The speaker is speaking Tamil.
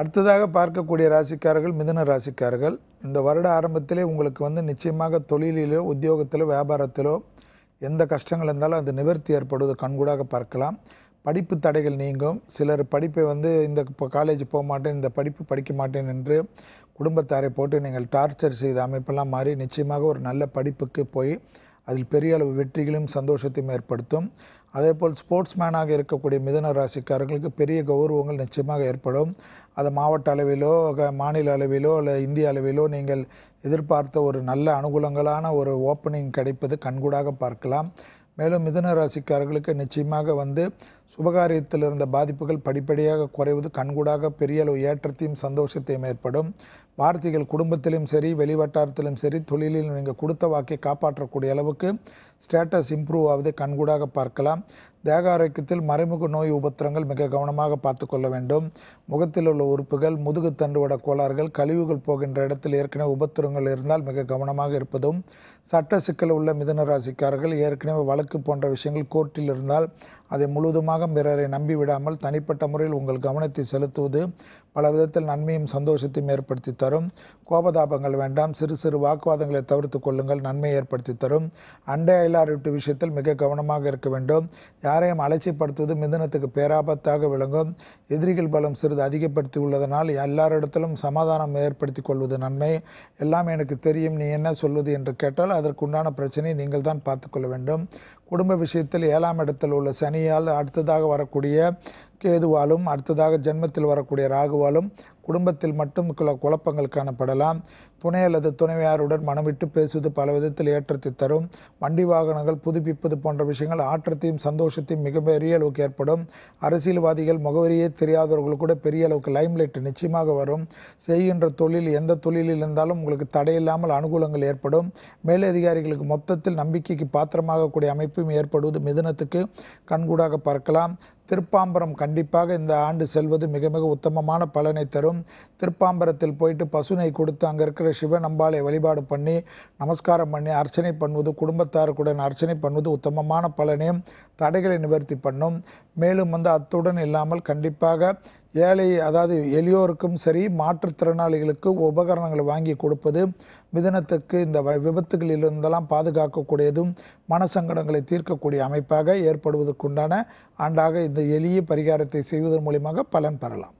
அடுத்ததாக பார்க்கக்கூடிய ராசிக்காரர்கள் மிதுன ராசிக்காரர்கள் இந்த வருட ஆரம்பத்திலே உங்களுக்கு வந்து நிச்சயமாக தொழிலிலோ உத்தியோகத்திலோ வியாபாரத்திலோ எந்த கஷ்டங்கள் இருந்தாலும் அது நிவர்த்தி ஏற்படுவது கண்கூடாக பார்க்கலாம் படிப்பு தடைகள் நீங்கும் சிலர் படிப்பை வந்து இந்த இப்போ காலேஜ் போக மாட்டேன் இந்த படிப்பு படிக்க மாட்டேன் என்று குடும்பத்தாரை போட்டு நீங்கள் டார்ச்சர் செய்த அமைப்பெல்லாம் மாறி நிச்சயமாக ஒரு நல்ல படிப்புக்கு போய் அதில் பெரிய அளவு வெற்றிகளையும் சந்தோஷத்தையும் ஏற்படுத்தும் அதேபோல் ஸ்போர்ட்ஸ் மேனாக இருக்கக்கூடிய மிதன ராசிக்காரர்களுக்கு பெரிய கௌரவங்கள் நிச்சயமாக ஏற்படும் அது மாவட்ட அளவிலோ மாநில அளவிலோ இல்லை இந்திய அளவிலோ நீங்கள் எதிர்பார்த்த ஒரு நல்ல அனுகூலங்களான ஒரு ஓப்பனிங் கிடைப்பது கண்கூடாக பார்க்கலாம் மேலும் மிதன ராசிக்காரர்களுக்கு நிச்சயமாக வந்து சுபகாரியத்தில் இருந்த பாதிப்புகள் படிப்படியாக குறைவது கண்கூடாக பெரிய அளவு ஏற்றத்தையும் சந்தோஷத்தையும் ஏற்படும் வார்த்தைகள் குடும்பத்திலும் சரி வெளிவட்டாரத்திலும் சரி தொழிலிலும் நீங்கள் கொடுத்த வாக்கை காப்பாற்றக்கூடிய அளவுக்கு ஸ்டேட்டஸ் இம்ப்ரூவ் ஆவதை கண்கூடாக பார்க்கலாம் தேக ஆரோக்கியத்தில் மறைமுக நோய் உபத்திரங்கள் மிக கவனமாக பார்த்து கொள்ள வேண்டும் முகத்தில் உள்ள உறுப்புகள் முதுகு தண்டுவட கோளாறுகள் கழிவுகள் போகின்ற இடத்தில் ஏற்கனவே உபத்திரங்கள் இருந்தால் மிக கவனமாக இருப்பதும் சட்ட சிக்கல் உள்ள மிதன ராசிக்காரர்கள் ஏற்கனவே வழக்கு போன்ற விஷயங்கள் கோர்ட்டில் இருந்தால் அதை முழுவதுமாக பிறரை நம்பிவிடாமல் தனிப்பட்ட முறையில் உங்கள் கவனத்தை செலுத்துவது பல விதத்தில் நன்மையும் சந்தோஷத்தையும் ஏற்படுத்தி தரும் கோபதாபங்கள் வேண்டாம் சிறு சிறு வாக்குவாதங்களை தவிர்த்து கொள்ளுங்கள் நன்மை ஏற்படுத்தி தரும் அண்டை அயலார் விட்டு விஷயத்தில் மிக கவனமாக இருக்க வேண்டும் யாரையும் அலட்சிப்படுத்துவது மிதனத்துக்கு பேராபத்தாக விளங்கும் எதிரிகள் பலம் சிறிது அதிகப்படுத்தி உள்ளதனால் எல்லாரிடத்திலும் சமாதானம் ஏற்படுத்தி கொள்வது நன்மை எல்லாம் எனக்கு தெரியும் நீ என்ன சொல்வது என்று கேட்டால் அதற்குண்டான பிரச்சனையை நீங்கள் தான் பார்த்துக்கொள்ள வேண்டும் குடும்ப விஷயத்தில் ஏழாம் இடத்தில் உள்ள சனியால் அடுத்ததாக வரக்கூடிய கேதுவாலும் அடுத்ததாக ஜென்மத்தில் வரக்கூடிய ராகுவாலும் குடும்பத்தில் மட்டும் குல குழப்பங்கள் காணப்படலாம் துணை அல்லது துணைவியாருடன் மனமிட்டு பேசுவது பல விதத்தில் ஏற்றத்தை தரும் வண்டி வாகனங்கள் புதுப்பிப்பது போன்ற விஷயங்கள் ஆற்றத்தையும் சந்தோஷத்தையும் மிக பெரிய அளவுக்கு ஏற்படும் அரசியல்வாதிகள் முகவரியே தெரியாதவர்கள் கூட பெரிய அளவுக்கு லைம்லைட் நிச்சயமாக வரும் செய்கின்ற தொழில் எந்த தொழிலில் இருந்தாலும் உங்களுக்கு தடையில்லாமல் அனுகூலங்கள் ஏற்படும் மேலதிகாரிகளுக்கு மொத்தத்தில் நம்பிக்கைக்கு பாத்திரமாகக்கூடிய அமைப்பும் ஏற்படுவது மிதனத்துக்கு கண்கூடாக பார்க்கலாம் திருப்பாம்பரம் கண்டிப்பாக இந்த ஆண்டு செல்வது மிக மிக உத்தமமான பலனை தரும் மாதம் திருப்பாம்பரத்தில் போயிட்டு பசுனை கொடுத்து அங்கே இருக்கிற சிவன் நம்பாலை வழிபாடு பண்ணி நமஸ்காரம் பண்ணி அர்ச்சனை பண்ணுவது குடும்பத்தாருக்குடன் அர்ச்சனை பண்ணுவது உத்தமமான பலனையும் தடைகளை நிவர்த்தி பண்ணும் மேலும் வந்து அத்துடன் இல்லாமல் கண்டிப்பாக ஏழை அதாவது எளியோருக்கும் சரி மாற்றுத்திறனாளிகளுக்கு உபகரணங்களை வாங்கி கொடுப்பது மிதனத்துக்கு இந்த விபத்துகளிலிருந்தெல்லாம் பாதுகாக்கக்கூடியதும் மனசங்கடங்களை தீர்க்கக்கூடிய அமைப்பாக ஏற்படுவதற்குண்டான ஆண்டாக இந்த எளிய பரிகாரத்தை செய்வதன் மூலியமாக பலன் பெறலாம்